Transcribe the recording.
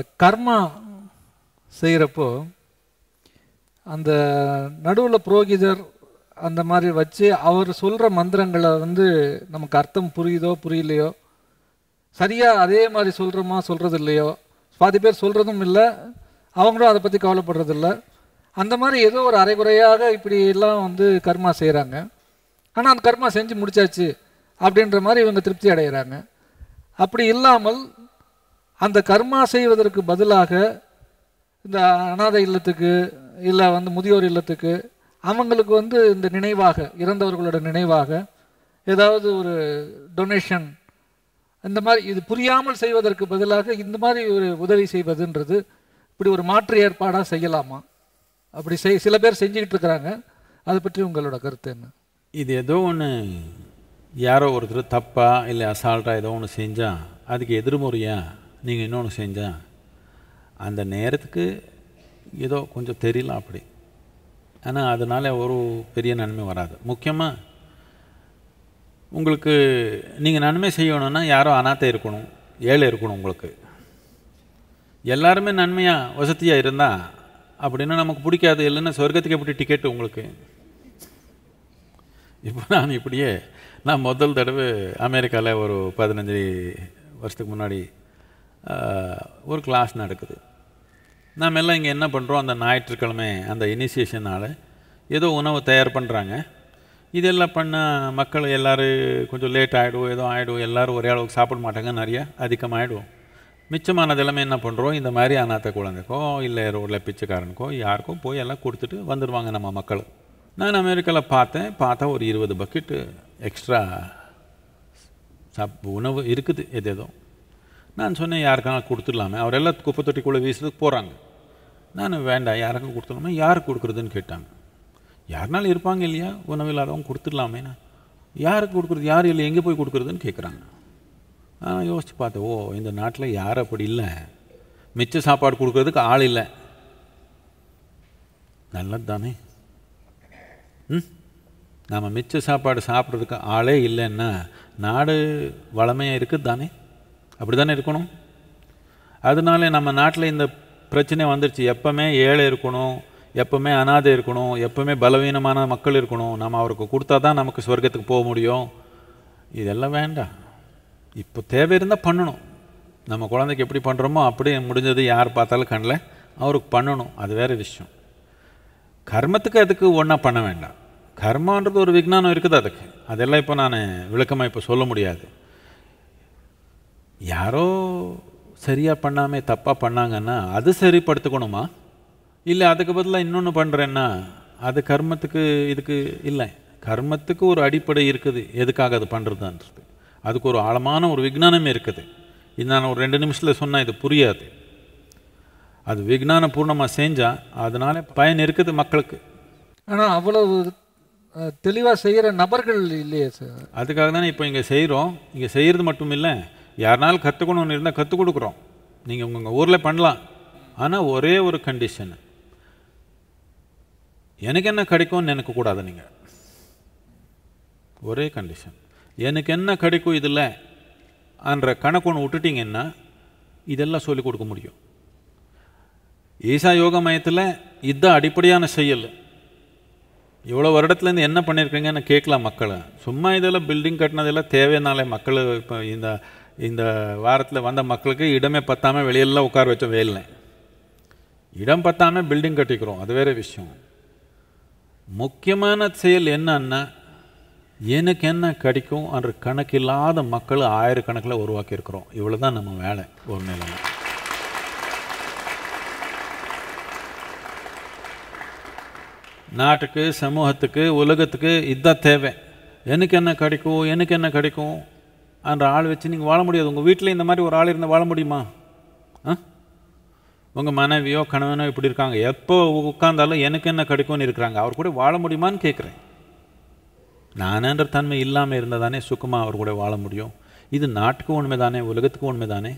இந்த கர்மா செய்கிறப்போ அந்த நடுவில் புரோகிதர் அந்த மாதிரி வச்சு அவர் சொல்கிற மந்திரங்களை வந்து நமக்கு அர்த்தம் புரியுதோ புரியலையோ சரியாக அதே மாதிரி சொல்கிறோமா சொல்கிறது இல்லையோ பாதி பேர் சொல்கிறதும் இல்லை அவங்களும் அதை பற்றி கவலைப்படுறதில்ல அந்த மாதிரி ஏதோ ஒரு அரைகுறையாக இப்படி எல்லாம் வந்து கர்மா செய்கிறாங்க ஆனால் அந்த கர்மா செஞ்சு முடித்தாச்சு அப்படின்ற மாதிரி இவங்க திருப்தி அடைகிறாங்க அப்படி இல்லாமல் அந்த கர்மா செய்வதற்கு பதிலாக இந்த அனாதை இல்லத்துக்கு இல்லை வந்து முதியோர் இல்லத்துக்கு அவங்களுக்கு வந்து இந்த நினைவாக இறந்தவர்களோட நினைவாக ஏதாவது ஒரு டொனேஷன் இந்த மாதிரி இது புரியாமல் செய்வதற்கு பதிலாக இந்த மாதிரி ஒரு உதவி செய்வதுன்றது இப்படி ஒரு மாற்று ஏற்பாடாக செய்யலாமா அப்படி செய் சில பேர் செஞ்சுக்கிட்டு இருக்கிறாங்க அதை பற்றி உங்களோட கருத்து என்ன இது ஏதோ ஒன்று யாரோ ஒருத்தர் தப்பாக இல்லை அசால்ட்டாக ஏதோ ஒன்று செஞ்சால் அதுக்கு எதிர்முறையாக நீங்கள் இன்னொன்று செஞ்சேன் அந்த நேரத்துக்கு ஏதோ கொஞ்சம் தெரியல அப்படி ஆனால் அதனால் ஒரு பெரிய நன்மை வராது முக்கியமாக உங்களுக்கு நீங்கள் நன்மை செய்யணும்னா யாரோ அனாத்தை இருக்கணும் ஏழை இருக்கணும் உங்களுக்கு எல்லாருமே நன்மையாக வசதியாக இருந்தால் அப்படின்னா நமக்கு பிடிக்காது இல்லைன்னா சொர்க்கத்துக்கு எப்படி டிக்கெட்டு உங்களுக்கு இப்போ நான் இப்படியே நான் முதல் தடவை அமெரிக்காவில் ஒரு பதினஞ்சு வருஷத்துக்கு முன்னாடி ஒரு கிளாஸ் நடக்குது நாம் எல்லாம் இங்கே என்ன பண்ணுறோம் அந்த ஞாயிற்றுக்கிழமை அந்த இனிஷியேஷனால் ஏதோ உணவு தயார் பண்ணுறாங்க இதெல்லாம் பண்ணால் மக்கள் எல்லோரும் கொஞ்சம் லேட் ஆகிடும் ஏதோ ஆகிடும் எல்லோரும் ஒரே அளவுக்கு சாப்பிட மாட்டாங்க நிறையா அதிகமாகிடும் மிச்சமானது எல்லாமே என்ன பண்ணுறோம் இந்த மாதிரி அனாத்த குழந்தைக்கோ இல்லை ரோட்டில் பிச்சைக்காரனுக்கோ யாருக்கோ போய் எல்லாம் கொடுத்துட்டு வந்துடுவாங்க நம்ம மக்கள் நான் அமெரிக்காவில் பார்த்தேன் பார்த்தா ஒரு இருபது பக்கெட்டு எக்ஸ்ட்ரா சாப் உணவு இருக்குது எதேதோ நான் சொன்னேன் யாருக்கான கொடுத்துடலாமே அவர் எல்லாம் குப்பை தொட்டிக்குள்ளே வீசுறதுக்கு போகிறாங்க நான் வேண்டாம் யாருக்கும் கொடுத்துடலாமே யாருக்கு கொடுக்குறதுன்னு கேட்டாங்க யாருனாலும் இருப்பாங்க இல்லையா உணவு இல்லாதவங்க கொடுத்துடலாமே யாருக்கு கொடுக்குறது யார் இல்லை எங்கே போய் கொடுக்குறதுன்னு கேட்குறாங்க நான் யோசித்து பார்த்தேன் ஓ இந்த நாட்டில் யார் அப்படி இல்லை மிச்ச சாப்பாடு கொடுக்குறதுக்கு ஆள் இல்லை நல்லது தானே ம் நாம் மிச்ச சாப்பாடு சாப்பிட்றதுக்கு ஆளே இல்லைன்னா நாடு வளமையாக இருக்குது தானே அப்படி தானே இருக்கணும் அதனால நம்ம நாட்டில் இந்த பிரச்சனை வந்துருச்சு எப்பவுமே ஏழை இருக்கணும் எப்பவுமே அனாதை இருக்கணும் எப்பவுமே பலவீனமான மக்கள் இருக்கணும் நம்ம அவருக்கு கொடுத்தா தான் நமக்கு ஸ்வர்க்கத்துக்கு போக முடியும் இதெல்லாம் வேண்டாம் இப்போ தேவை இருந்தால் பண்ணணும் நம்ம குழந்தைக்கு எப்படி பண்ணுறோமோ அப்படி முடிஞ்சது யார் பார்த்தாலும் கண்ணில் அவருக்கு பண்ணணும் அது வேறு விஷயம் கர்மத்துக்கு அதுக்கு ஒன்றா பண்ண வேண்டாம் கர்மான்றது ஒரு விஜானம் இருக்குது அதுக்கு அதெல்லாம் இப்போ நான் விளக்கமாக இப்போ சொல்ல முடியாது யாரோ சரியாக பண்ணாமல் தப்பாக பண்ணாங்கன்னா அது சரிப்படுத்துக்கணுமா இல்லை அதுக்கு பதிலாக இன்னொன்று பண்ணுறேன்னா அது கர்மத்துக்கு இதுக்கு இல்லை கர்மத்துக்கு ஒரு அடிப்படை இருக்குது எதுக்காக அது பண்ணுறதுன்றது அதுக்கு ஒரு ஆழமான ஒரு விஜானம் இருக்குது இது நான் ஒரு ரெண்டு நிமிஷத்தில் சொன்னால் இது புரியாது அது விஜான பூர்ணமாக செஞ்சால் அதனால பயன் இருக்குது மக்களுக்கு ஆனால் அவ்வளவு தெளிவாக செய்கிற நபர்கள் இல்லையே சார் அதுக்காக தானே இப்போ இங்கே செய்கிறோம் இங்கே செய்கிறது மட்டும் இல்லை யாருனாலும் கற்றுக்கணும்னு இருந்தால் கற்றுக் கொடுக்குறோம் நீங்கள் உங்கள் ஊரில் பண்ணலாம் ஆனால் ஒரே ஒரு கண்டிஷன் எனக்கு என்ன கிடைக்கும்னு நினைக்கக்கூடாது நீங்கள் ஒரே கண்டிஷன் எனக்கு என்ன கிடைக்கும் இதில் என்ற கணக்கு ஒன்று விட்டுட்டிங்கன்னா இதெல்லாம் சொல்லிக் கொடுக்க முடியும் ஈசா யோக மயத்தில் இதுதான் அடிப்படையான செயல் இவ்வளோ வருடத்துலேருந்து என்ன பண்ணியிருக்கீங்கன்னு கேட்கலாம் மக்களை சும்மா இதெல்லாம் பில்டிங் கட்டினதெல்லாம் தேவைனாலே மக்கள் இப்போ இந்த இந்த வாரத்தில் வந்த மக்களுக்கு இடமே பத்தாமல் வெளியெல்லாம் உட்கார வச்சோம் வேலில் இடம் பத்தாமல் பில்டிங் கட்டிக்கிறோம் அது வேறு விஷயம் முக்கியமான செயல் என்னன்னா எனக்கு என்ன கிடைக்கும் என்ற கணக்கில்லாத மக்கள் ஆயிரக்கணக்கில் உருவாக்கியிருக்கிறோம் இவ்வளோ தான் நம்ம வேலை ஒரு நிலைமை நாட்டுக்கு சமூகத்துக்கு உலகத்துக்கு இதுதான் தேவை எனக்கு என்ன கிடைக்கும் எனக்கு என்ன கிடைக்கும் அந்த ஆள் வச்சு நீங்கள் வாழ முடியாது உங்கள் வீட்டில் இந்த மாதிரி ஒரு ஆள் இருந்தால் வாழ முடியுமா ஆ உங்கள் மனைவியோ கணவனோ இப்படி இருக்காங்க எப்போ உட்காந்தாலும் எனக்கு என்ன கிடைக்கும்னு இருக்கிறாங்க அவர் கூட வாழ முடியுமான்னு கேட்குறேன் நானேன்ற தன்மை இல்லாமல் இருந்தால் தானே சுக்கமாக அவர் கூட வாழ முடியும் இது நாட்டுக்கு உண்மை தானே உலகத்துக்கு உண்மை தானே